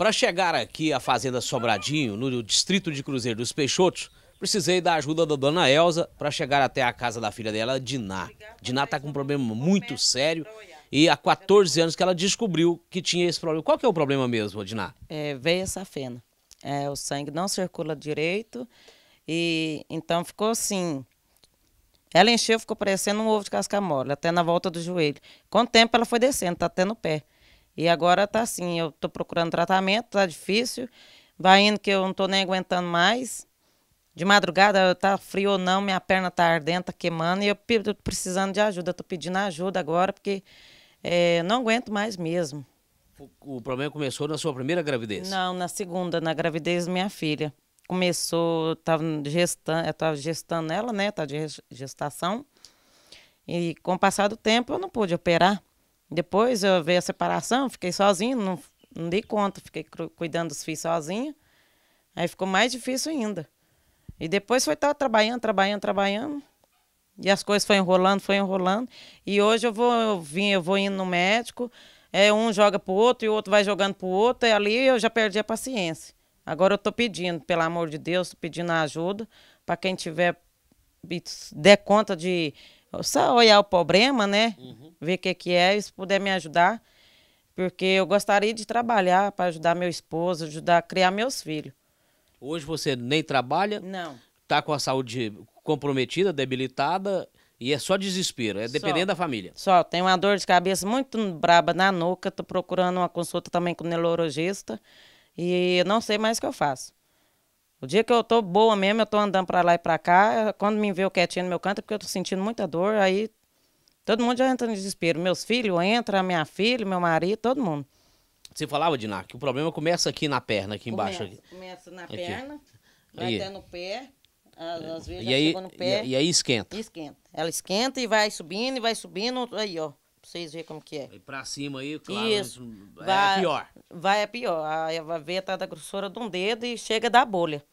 Para chegar aqui à Fazenda Sobradinho, no distrito de Cruzeiro dos Peixotos, precisei da ajuda da dona Elza para chegar até a casa da filha dela, Diná. Diná está com um problema muito sério e há 14 anos que ela descobriu que tinha esse problema. Qual que é o problema mesmo, Diná? É, veia safena. É, o sangue não circula direito e então ficou assim. Ela encheu, ficou parecendo um ovo de casca mole, até na volta do joelho. Com o tempo ela foi descendo, está até no pé. E agora tá assim, eu tô procurando tratamento, tá difícil. Vai indo que eu não tô nem aguentando mais. De madrugada, tá frio ou não, minha perna tá ardendo, tá queimando. E eu tô precisando de ajuda, eu tô pedindo ajuda agora, porque é, não aguento mais mesmo. O, problema começou na sua primeira gravidez? Não, na segunda, na gravidez da minha filha. Começou, estava gestando, tava gestando ela, né? Tá de gestação. E com o passar do tempo eu não pude operar. Depois eu veio a separação, fiquei sozinha, não, não dei conta, fiquei cuidando dos filhos sozinha. Aí ficou mais difícil ainda. E depois foi estar trabalhando, trabalhando, trabalhando. E as coisas foram enrolando, foram enrolando. E hoje eu vou, eu vim, eu vou indo no médico, é, um joga pro outro e o outro vai jogando pro outro, e ali eu já perdi a paciência. Agora eu tô pedindo, pelo amor de Deus, tô pedindo ajuda para quem tiver der conta de só olhar o problema, né? Uhum. Ver o que, que é, e se puder me ajudar. Porque eu gostaria de trabalhar para ajudar meu esposo, ajudar a criar meus filhos. Hoje você nem trabalha? Não. Tá com a saúde comprometida, debilitada e é só desespero, é dependendo só, da família. Só, tenho uma dor de cabeça muito braba na nuca, tô procurando uma consulta também com neurologista e não sei mais o que eu faço. O dia que eu tô boa mesmo, eu tô andando para lá e para cá, quando me vê o quietinho no meu canto, é porque eu tô sentindo muita dor, aí todo mundo já entra no desespero. Meus filhos entram, minha filha, meu marido, todo mundo. Você falava, Diná, que o problema começa aqui na perna, aqui embaixo. Começa, aqui. começa na aqui. perna, vai aí. até no pé, às, às vezes e aí, no pé. E, aí esquenta. E esquenta. Ela esquenta e vai subindo, e vai subindo, aí ó, pra vocês verem como que é. E pra cima aí, claro, Isso. É vai, é pior. Vai, é pior. A, a veia tá da grossura de um dedo e chega da bolha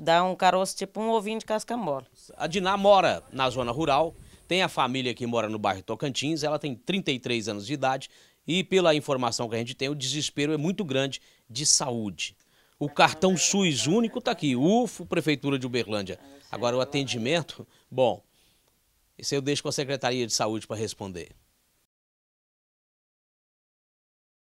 dá um caroço tipo um ovinho de casca mole. A Diná mora na zona rural, tem a família que mora no bairro Tocantins, ela tem 33 anos de idade e pela informação que a gente tem, o desespero é muito grande de saúde. O cartão SUS único está aqui, UFO, Prefeitura de Uberlândia. Agora o atendimento, bom, isso eu deixo com a Secretaria de Saúde para responder.